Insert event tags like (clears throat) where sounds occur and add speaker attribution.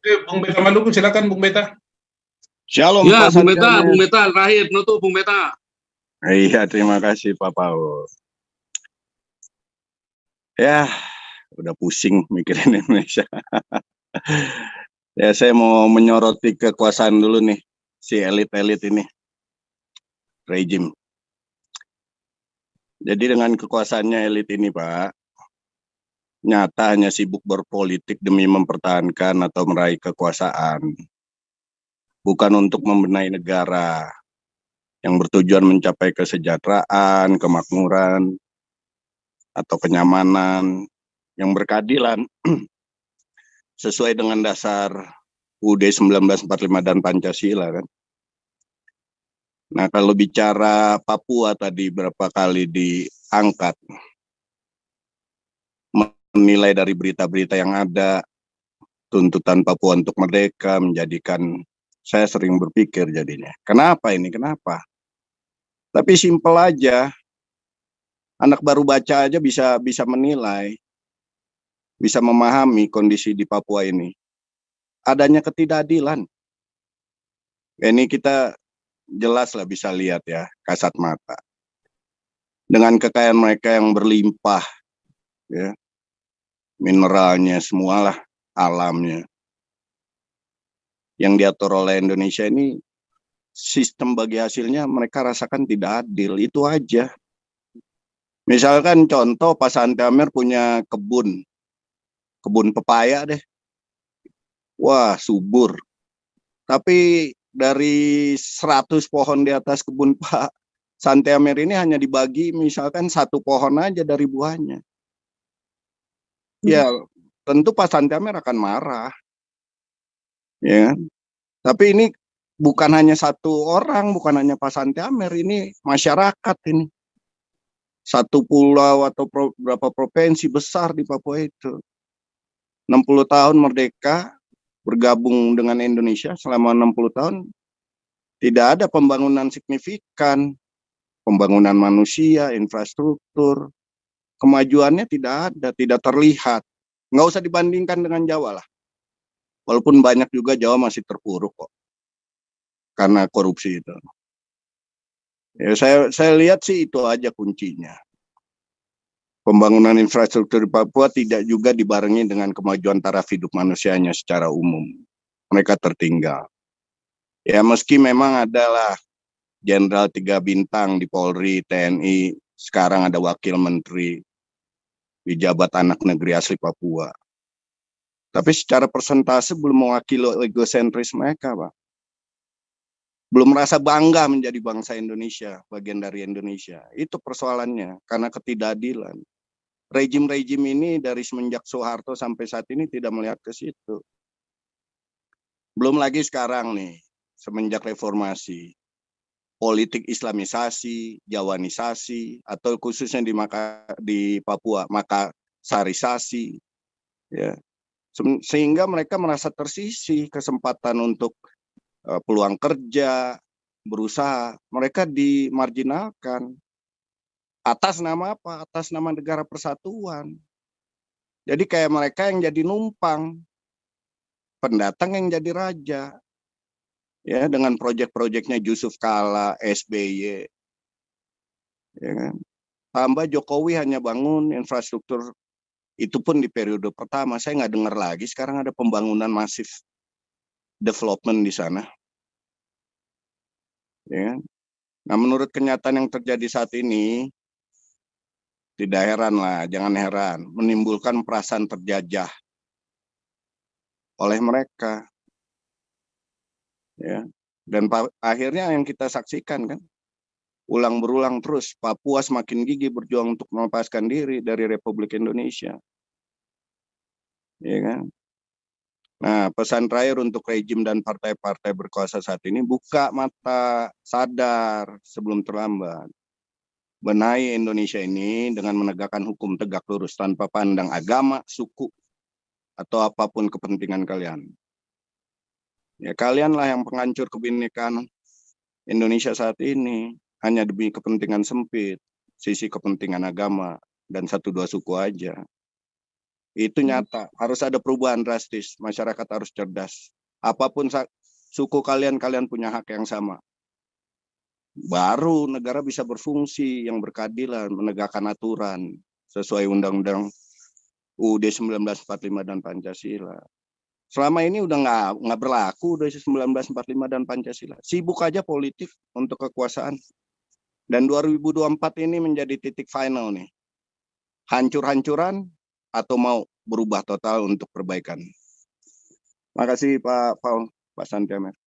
Speaker 1: Oke, Bung Beta Maluku, silakan Bung Beta. Shalom. Ya, Bung Beta, Bung Beta terakhir nutup Bung Beta. Iya, terima kasih Pak Paul. Ya, udah pusing mikirin (laughs) Indonesia. ya, saya mau menyoroti kekuasaan dulu nih si elit-elit ini. Rejim. Jadi dengan kekuasaannya elit ini, Pak, nyata hanya sibuk berpolitik demi mempertahankan atau meraih kekuasaan, bukan untuk membenahi negara yang bertujuan mencapai kesejahteraan, kemakmuran, atau kenyamanan yang berkeadilan (clears throat) sesuai dengan dasar UUD 1945 dan Pancasila kan. Nah, kalau bicara Papua tadi berapa kali diangkat, menilai dari berita-berita yang ada tuntutan Papua untuk merdeka menjadikan saya sering berpikir jadinya kenapa ini kenapa tapi simpel aja anak baru baca aja bisa bisa menilai bisa memahami kondisi di Papua ini adanya ketidakadilan ini kita jelas lah bisa lihat ya kasat mata dengan kekayaan mereka yang berlimpah ya mineralnya semualah alamnya yang diatur oleh Indonesia ini sistem bagi hasilnya mereka rasakan tidak adil itu aja misalkan contoh Pak Santamer punya kebun kebun pepaya deh wah subur tapi dari 100 pohon di atas kebun Pak Santiamer ini hanya dibagi misalkan satu pohon aja dari buahnya ya hmm. tentu Pak Amer akan marah. Ya. Kan? Tapi ini bukan hanya satu orang, bukan hanya Pak Amer, ini masyarakat ini. Satu pulau atau pro, berapa provinsi besar di Papua itu. 60 tahun merdeka, bergabung dengan Indonesia selama 60 tahun, tidak ada pembangunan signifikan. Pembangunan manusia, infrastruktur, kemajuannya tidak ada, tidak terlihat. Nggak usah dibandingkan dengan Jawa lah. Walaupun banyak juga Jawa masih terpuruk kok karena korupsi itu. Ya, saya saya lihat sih itu aja kuncinya. Pembangunan infrastruktur di Papua tidak juga dibarengi dengan kemajuan taraf hidup manusianya secara umum. Mereka tertinggal. Ya meski memang adalah jenderal tiga bintang di Polri, TNI, sekarang ada wakil menteri. Pejabat Anak Negeri Asli Papua. Tapi secara persentase belum mewakili egosentris mereka, Pak. Belum merasa bangga menjadi bangsa Indonesia, bagian dari Indonesia. Itu persoalannya, karena ketidakadilan. Rejim-rejim ini dari semenjak Soeharto sampai saat ini tidak melihat ke situ. Belum lagi sekarang nih, semenjak reformasi politik Islamisasi, Jawanisasi, atau khususnya di Maka, di Papua Makasarisasi, ya sehingga mereka merasa tersisi kesempatan untuk uh, peluang kerja, berusaha, mereka dimarginalkan atas nama apa? Atas nama negara persatuan. Jadi kayak mereka yang jadi numpang, pendatang yang jadi raja, ya dengan proyek-proyeknya Yusuf Kala, SBY. Ya kan? Tambah Jokowi hanya bangun infrastruktur itu pun di periode pertama saya nggak dengar lagi sekarang ada pembangunan masif development di sana. Ya. Kan? Nah, menurut kenyataan yang terjadi saat ini tidak heran lah, jangan heran menimbulkan perasaan terjajah oleh mereka ya dan akhirnya yang kita saksikan kan ulang berulang terus Papua semakin gigih berjuang untuk melepaskan diri dari Republik Indonesia ya kan Nah, pesan terakhir untuk rejim dan partai-partai berkuasa saat ini, buka mata, sadar sebelum terlambat. Benahi Indonesia ini dengan menegakkan hukum tegak lurus tanpa pandang agama, suku, atau apapun kepentingan kalian. Ya, kalianlah yang penghancur kebinekaan Indonesia saat ini hanya demi kepentingan sempit, sisi kepentingan agama dan satu dua suku aja. Itu hmm. nyata, harus ada perubahan drastis, masyarakat harus cerdas. Apapun suku kalian, kalian punya hak yang sama. Baru negara bisa berfungsi yang berkeadilan, menegakkan aturan sesuai undang-undang UUD 1945 dan Pancasila selama ini udah nggak nggak berlaku dari 1945 dan Pancasila. Sibuk aja politik untuk kekuasaan. Dan 2024 ini menjadi titik final nih. Hancur-hancuran atau mau berubah total untuk perbaikan. Makasih Pak Paul, Pak Santiamer.